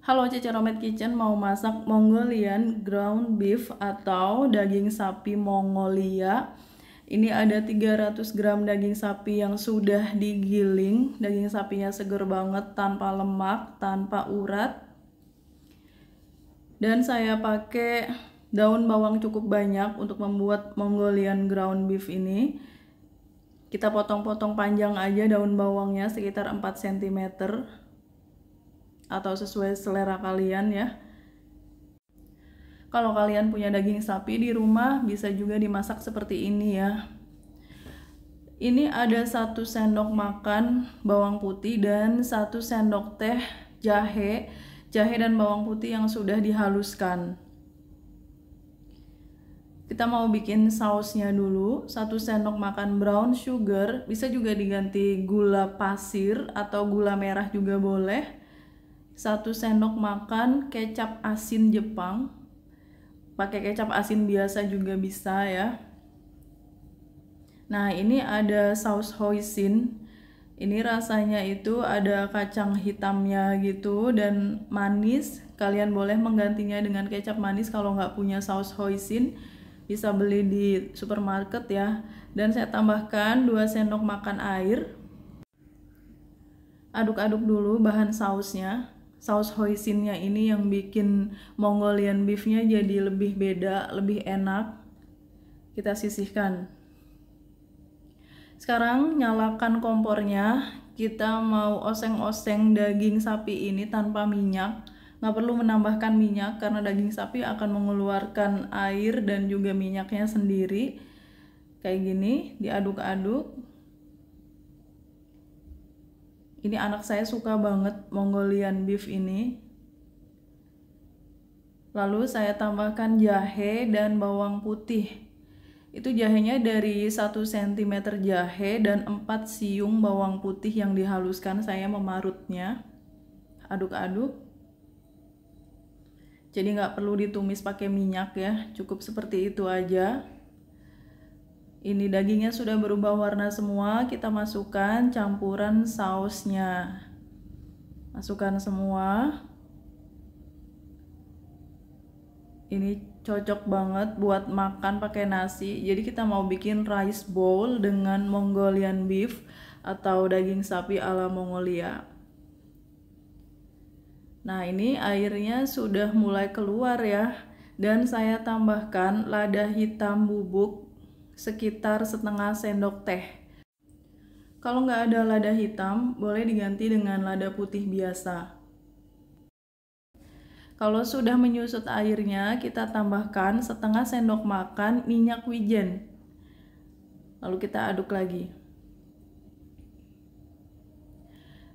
Halo Romet Kitchen mau masak Mongolian ground beef atau daging sapi Mongolia. Ini ada 300 gram daging sapi yang sudah digiling. Daging sapinya seger banget tanpa lemak, tanpa urat. Dan saya pakai daun bawang cukup banyak untuk membuat Mongolian ground beef ini. Kita potong-potong panjang aja daun bawangnya sekitar 4 cm atau sesuai selera kalian ya. Kalau kalian punya daging sapi di rumah bisa juga dimasak seperti ini ya. Ini ada satu sendok makan bawang putih dan satu sendok teh jahe, jahe dan bawang putih yang sudah dihaluskan. Kita mau bikin sausnya dulu, satu sendok makan brown sugar, bisa juga diganti gula pasir atau gula merah juga boleh satu sendok makan kecap asin Jepang. Pakai kecap asin biasa juga bisa ya. Nah, ini ada saus hoisin. Ini rasanya itu ada kacang hitamnya gitu dan manis. Kalian boleh menggantinya dengan kecap manis kalau nggak punya saus hoisin. Bisa beli di supermarket ya. Dan saya tambahkan 2 sendok makan air aduk-aduk dulu bahan sausnya saus hoisinnya ini yang bikin Mongolian beefnya jadi lebih beda, lebih enak. Kita sisihkan. Sekarang nyalakan kompornya. Kita mau oseng-oseng daging sapi ini tanpa minyak. Nggak perlu menambahkan minyak karena daging sapi akan mengeluarkan air dan juga minyaknya sendiri. Kayak gini, diaduk-aduk ini anak saya suka banget Mongolian beef ini lalu saya tambahkan jahe dan bawang putih itu jahenya dari 1 cm jahe dan 4 siung bawang putih yang dihaluskan saya memarutnya aduk-aduk jadi nggak perlu ditumis pakai minyak ya cukup seperti itu aja ini dagingnya sudah berubah warna semua, kita masukkan campuran sausnya. Masukkan semua. Ini cocok banget buat makan pakai nasi. Jadi kita mau bikin rice bowl dengan Mongolian beef atau daging sapi ala Mongolia. Nah, ini airnya sudah mulai keluar ya. Dan saya tambahkan lada hitam bubuk sekitar setengah sendok teh. Kalau nggak ada lada hitam, boleh diganti dengan lada putih biasa. Kalau sudah menyusut airnya, kita tambahkan setengah sendok makan minyak wijen. Lalu kita aduk lagi.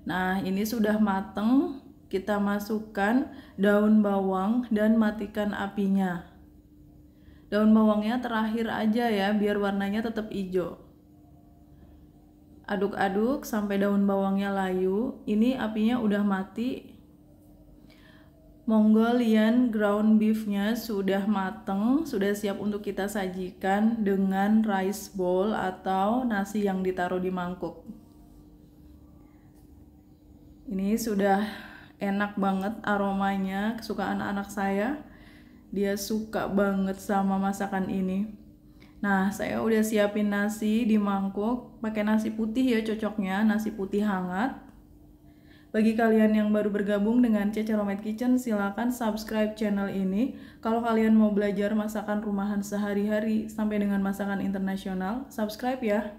Nah, ini sudah mateng. Kita masukkan daun bawang dan matikan apinya. Daun bawangnya terakhir aja ya biar warnanya tetap hijau. Aduk-aduk sampai daun bawangnya layu. Ini apinya udah mati. Mongolian ground beefnya sudah mateng, sudah siap untuk kita sajikan dengan rice bowl atau nasi yang ditaruh di mangkuk. Ini sudah enak banget aromanya, kesukaan anak saya dia suka banget sama masakan ini nah saya udah siapin nasi di mangkuk pakai nasi putih ya cocoknya nasi putih hangat bagi kalian yang baru bergabung dengan Romet Kitchen, silakan subscribe channel ini. Kalau kalian mau belajar masakan rumahan sehari-hari sampai dengan masakan internasional, subscribe ya.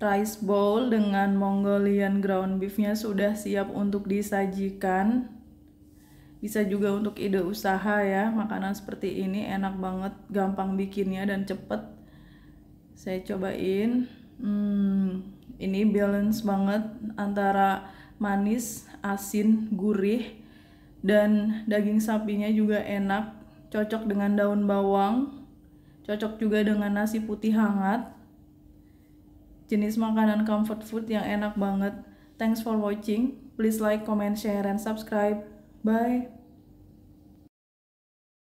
Rice bowl dengan Mongolian ground beefnya sudah siap untuk disajikan bisa juga untuk ide usaha ya makanan seperti ini enak banget gampang bikinnya dan cepet saya cobain hmm, ini balance banget antara manis asin gurih dan daging sapinya juga enak cocok dengan daun bawang cocok juga dengan nasi putih hangat jenis makanan comfort food yang enak banget thanks for watching please like comment share and subscribe Bye.